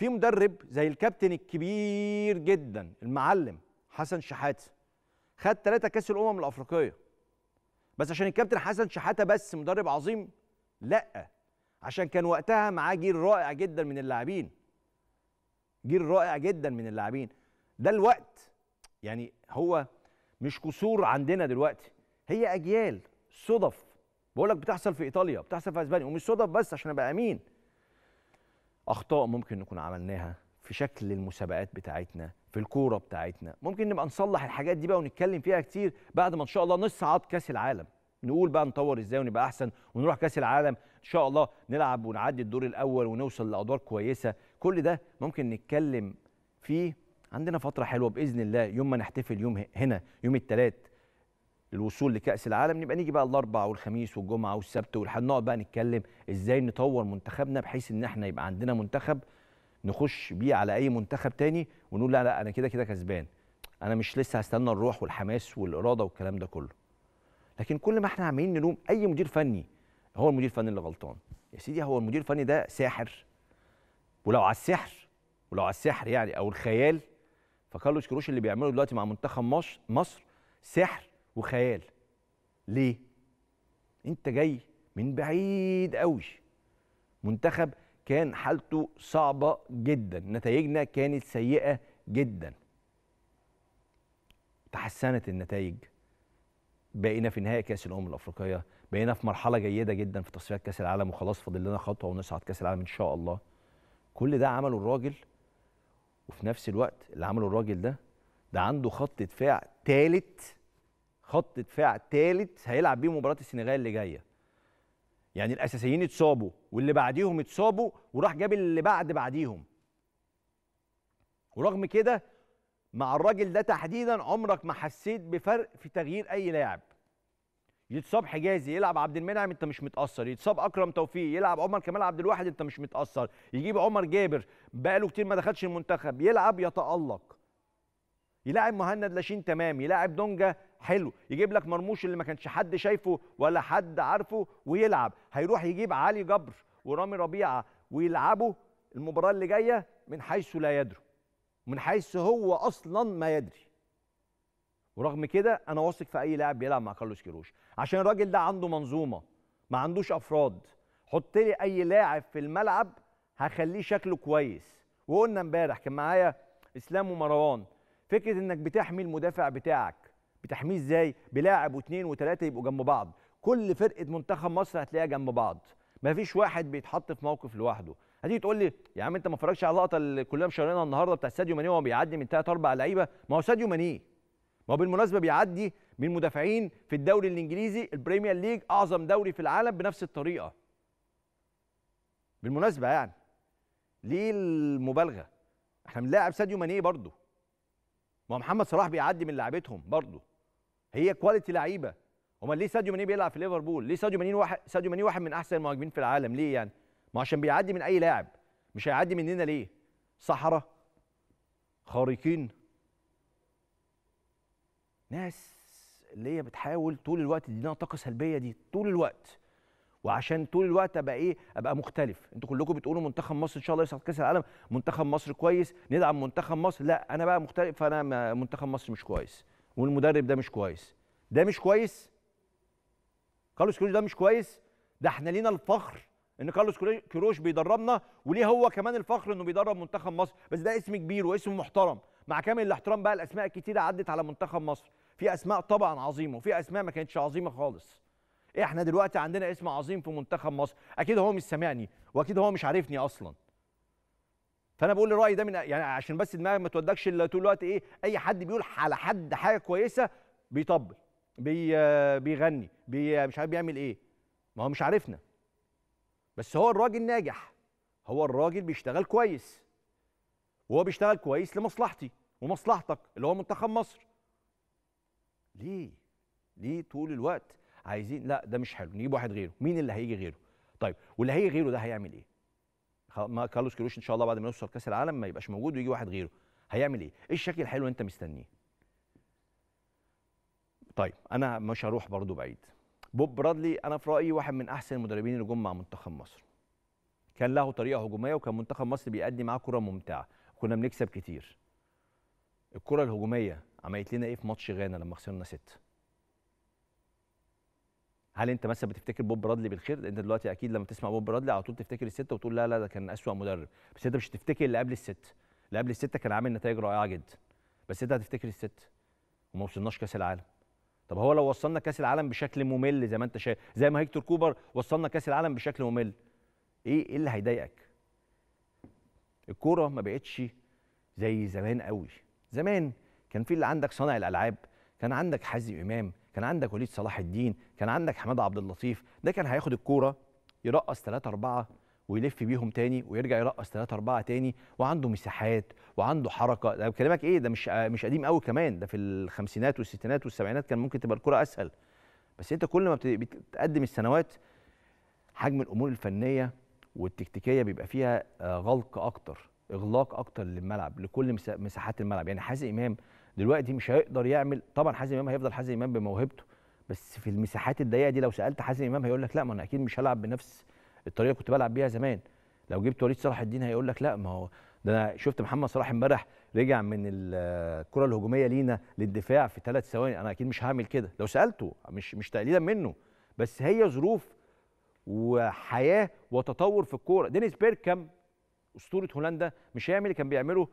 في مدرب زي الكابتن الكبير جدا المعلم حسن شحاته خد ثلاثة كاس الامم الافريقيه بس عشان الكابتن حسن شحاته بس مدرب عظيم لا عشان كان وقتها معاه جيل رائع جدا من اللاعبين جيل رائع جدا من اللاعبين ده الوقت يعني هو مش قصور عندنا دلوقتي هي اجيال صدف بقول لك بتحصل في ايطاليا بتحصل في اسبانيا ومش صدف بس عشان ابقى امين اخطاء ممكن نكون عملناها في شكل المسابقات بتاعتنا في الكوره بتاعتنا ممكن نبقى نصلح الحاجات دي بقى ونتكلم فيها كتير بعد ما ان شاء الله نصعد كاس العالم نقول بقى نطور ازاي ونبقى احسن ونروح كاس العالم ان شاء الله نلعب ونعدي الدور الاول ونوصل لادوار كويسه كل ده ممكن نتكلم فيه عندنا فتره حلوه باذن الله يوم ما نحتفل يوم هنا يوم الثلاث للوصول لكاس العالم نبقى نيجي بقى الاربع والخميس والجمعه والسبت والحد نقعد بقى نتكلم ازاي نطور منتخبنا بحيث ان احنا يبقى عندنا منتخب نخش بيه على اي منتخب تاني ونقول لا لا انا كده كده كسبان انا مش لسه هستنى الروح والحماس والاراده والكلام ده كله لكن كل ما احنا عمالين نلوم اي مدير فني هو المدير الفني اللي غلطان يا سيدي هو المدير الفني ده ساحر ولو على السحر ولو على السحر يعني او الخيال فكارلوس كروش اللي بيعمله دلوقتي مع منتخب مصر مصر سحر وخيال ليه انت جاي من بعيد قوي منتخب كان حالته صعبه جدا نتائجنا كانت سيئه جدا تحسنت النتائج بقينا في نهائي كاس الامم الافريقيه بقينا في مرحله جيده جدا في تصفيات كاس العالم وخلاص فاضل لنا خطوه ونصعد كاس العالم ان شاء الله كل ده عمله الراجل وفي نفس الوقت اللي عمله الراجل ده ده عنده خط دفاع ثالث خط دفاع ثالث هيلعب بيه مباراه السنغال اللي جايه يعني الاساسيين اتصابوا واللي بعديهم اتصابوا وراح جاب اللي بعد بعديهم ورغم كده مع الراجل ده تحديدا عمرك ما حسيت بفرق في تغيير اي لاعب يتصاب حجازي يلعب عبد المنعم انت مش متاثر يتصاب اكرم توفيق يلعب عمر كمال عبد الواحد انت مش متاثر يجيب عمر جابر بقاله كتير ما دخلش المنتخب يلعب يتالق يلاعب مهند لاشين تمام يلاعب دونجا حلو يجيب لك مرموش اللي ما كانش حد شايفه ولا حد عارفه ويلعب هيروح يجيب علي جبر ورامي ربيعه ويلعبوا المباراه اللي جايه من حيث لا يدروا من حيث هو اصلا ما يدري ورغم كده انا واثق في اي لاعب بيلعب مع كارلوس كيروش عشان الراجل ده عنده منظومه ما عندوش افراد حط لي اي لاعب في الملعب هخليه شكله كويس وقلنا امبارح كان معايا اسلام ومروان فكره انك بتحمي المدافع بتاعك بتحميه ازاي بلاعب واثنين وثلاثه يبقوا جنب بعض كل فرقه منتخب مصر هتلاقيها جنب بعض ما فيش واحد بيتحط في موقف لوحده هتيجي تقول لي يا عم انت ما اتفرجتش على اللقطه اللي كلنا مشاورينها النهارده بتاع ساديو ماني وهو بيعدي من ثلاث اربع لعيبه ما هو ساديو ماني ما هو بالمناسبه بيعدي من مدافعين في الدوري الانجليزي البريمير ليج اعظم دوري في العالم بنفس الطريقه بالمناسبه يعني ليه المبالغه احنا بنلاعب ساديو ماني برضه ما محمد صلاح بيعدي من لعيبتهم برضه هي كواليتي لعيبه امال ليه ساديو ماني بيلعب في ليفربول ليه ساديو ماني واحد ساديو ماني واحد من احسن المهاجمين في العالم ليه يعني ما عشان بيعدي من اي لاعب مش هيعدي مننا ليه صحراء خارقين ناس اللي هي بتحاول طول الوقت تدينا طاقه سلبيه دي طول الوقت وعشان طول الوقت ابقى ايه ابقى مختلف انتوا كلكم بتقولوا منتخب مصر ان شاء الله يصعد كاس العالم منتخب مصر كويس ندعم منتخب مصر لا انا بقى مختلف فانا منتخب مصر مش كويس والمدرب ده مش كويس ده مش كويس كارلوس كروش ده مش كويس ده احنا لينا الفخر ان كارلوس كروش بيدربنا وليه هو كمان الفخر انه بيدرب منتخب مصر بس ده اسم كبير واسم محترم مع كامل الاحترام بقى الاسماء الكتيره عدت على منتخب مصر في اسماء طبعا عظيمه وفي اسماء ما كانتش عظيمه خالص احنا دلوقتي عندنا اسم عظيم في منتخب مصر اكيد هو مش سامعني واكيد هو مش عارفني اصلا فانا بقول الراي ده من يعني عشان بس دماغك ما تودكش طول الوقت ايه اي حد بيقول على حد حاجه كويسه بيطبل بي آه، بيغني بي آه، مش عارف بيعمل ايه ما هو مش عارفنا بس هو الراجل ناجح هو الراجل بيشتغل كويس وهو بيشتغل كويس لمصلحتي ومصلحتك اللي هو منتخب مصر ليه ليه طول الوقت عايزين لا ده مش حلو نجيب واحد غيره مين اللي هيجي غيره طيب واللي هيجي غيره ده هيعمل ايه ما كارلوس كيروش ان شاء الله بعد ما يوصل كاس العالم ما يبقاش موجود ويجي واحد غيره هيعمل ايه ايه الشكل الحلو انت مستنيه طيب انا مش هروح برضو بعيد بوب برادلي انا في رايي واحد من احسن المدربين اللي جم مع منتخب مصر كان له طريقه هجوميه وكان منتخب مصر بيأدي معاه كره ممتعه كنا بنكسب كتير الكره الهجوميه عملت لنا ايه في ماتش غانا لما خسرنا سته هل انت مثلا بتفتكر بوب برادلي بالخير انت دلوقتي اكيد لما تسمع بوب برادلي على طول تفتكر الست وتقول لا لا ده كان اسوا مدرب بس انت مش هتفتكر اللي قبل الست اللي قبل الست كان عامل نتائج رائعه جدا بس انت هتفتكر الست وما وصلناش كاس العالم طب هو لو وصلنا كاس العالم بشكل ممل زي ما انت شايف زي ما هيكتور كوبر وصلنا كاس العالم بشكل ممل ايه ايه اللي هيضايقك الكوره ما بقتش زي زمان قوي زمان كان في اللي عندك صانع الالعاب كان عندك حازم امام كان عندك وليد صلاح الدين كان عندك حماده عبد اللطيف ده كان هياخد الكوره يرقص 3 4 ويلف بيهم تاني ويرجع يرقص 3 4 تاني وعنده مساحات وعنده حركه ده بكلمك ايه ده مش مش قديم قوي كمان ده في الخمسينات والستينات والسبعينات كان ممكن تبقى الكره اسهل بس انت كل ما بتقدم السنوات حجم الامور الفنيه والتكتيكيه بيبقى فيها آه، غلق اكتر اغلاق اكتر للملعب لكل مساحات الملعب يعني حازم امام دلوقتي مش هيقدر يعمل طبعا حازم امام هيفضل حازم امام بموهبته بس في المساحات الضيقه دي لو سالت حازم امام هيقول لك لا ما انا اكيد مش هلعب بنفس الطريقه كنت بلعب بيها زمان لو جبت وليد صلاح الدين هيقول لك لا ما هو ده انا شفت محمد صلاح امبارح رجع من الكره الهجوميه لينا للدفاع في ثلاث ثواني انا اكيد مش هعمل كده لو سالته مش مش تقليلا منه بس هي ظروف وحياه وتطور في الكوره دينيس بيركام اسطوره هولندا مش هيعمل اللي كان بيعمله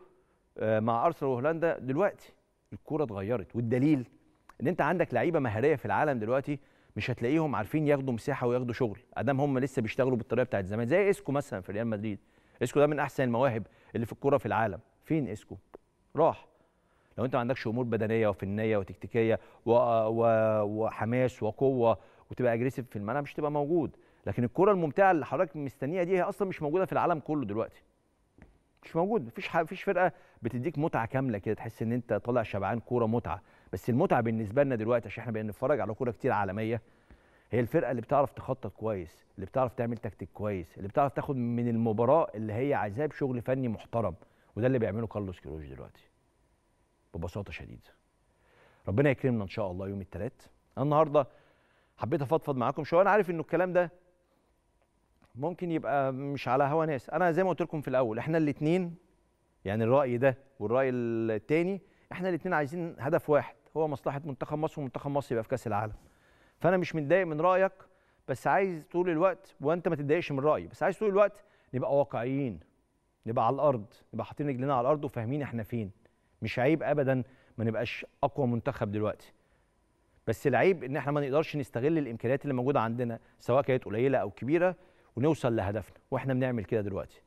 آه، مع ارسنال وهولندا دلوقتي الكوره اتغيرت والدليل ان انت عندك لعيبه مهاريه في العالم دلوقتي مش هتلاقيهم عارفين ياخدوا مساحه وياخدوا شغل ادام هم لسه بيشتغلوا بالطريقه بتاعت زمان زي اسكو مثلا في ريال مدريد اسكو ده من احسن المواهب اللي في الكوره في العالم فين اسكو راح لو انت ما عندكش امور بدنيه وفنيه وتكتيكيه و... و... وحماس وقوه وتبقى اجريسيف في الملعب مش تبقى موجود لكن الكره الممتعه اللي حضرتك مستنيها دي هي اصلا مش موجوده في العالم كله دلوقتي مش موجود مفيش مفيش فرقه بتديك متعه كامله كده تحس ان انت طالع شبعان كوره متعه بس المتعه بالنسبه لنا دلوقتي عشان احنا بقينا بنتفرج على كوره كتير عالميه هي الفرقه اللي بتعرف تخطط كويس اللي بتعرف تعمل تكتيك كويس اللي بتعرف تاخد من المباراه اللي هي عايزاه بشغل فني محترم وده اللي بيعمله كارلوس كيروش دلوقتي ببساطه شديده ربنا يكرمنا ان شاء الله يوم الثلاث النهارده حبيت افضفض معاكم شويه انا عارف انه الكلام ده ممكن يبقى مش على هوا ناس انا زي ما قلت لكم في الاول احنا الاثنين يعني الراي ده والراي الثاني احنا الاثنين عايزين هدف واحد هو مصلحه منتخب مصر ومنتخب مصر يبقى في كاس العالم فانا مش متضايق من رايك بس عايز طول الوقت وانت ما تتضايقش من رايي بس عايز طول الوقت نبقى واقعيين نبقى على الارض نبقى حاطين رجلنا على الارض وفاهمين احنا فين مش عيب ابدا ما نبقاش اقوى منتخب دلوقتي بس العيب ان احنا ما نقدرش نستغل الامكانيات اللي موجوده عندنا سواء كانت قليله او كبيره ونوصل لهدفنا واحنا بنعمل كده دلوقتي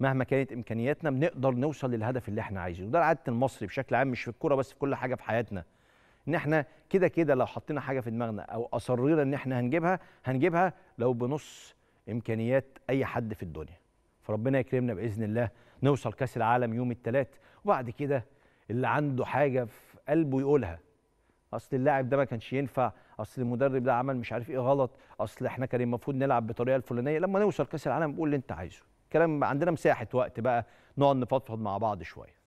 مهما كانت امكانياتنا بنقدر نوصل للهدف اللي احنا عايزينه وده العاده المصري بشكل عام مش في الكوره بس في كل حاجه في حياتنا ان احنا كده كده لو حطينا حاجه في دماغنا او اصرينا ان احنا هنجيبها هنجيبها لو بنص امكانيات اي حد في الدنيا فربنا يكرمنا باذن الله نوصل كاس العالم يوم الثلاث وبعد كده اللي عنده حاجه في قلبه يقولها اصل اللاعب ده ما كانش ينفع اصل المدرب ده عمل مش عارف ايه غلط اصل احنا كان المفروض نلعب بطريقه الفلانيه لما نوصل كاس العالم قول اللي انت عايزه كلام عندنا مساحه وقت بقى نقعد نفضفض مع بعض شويه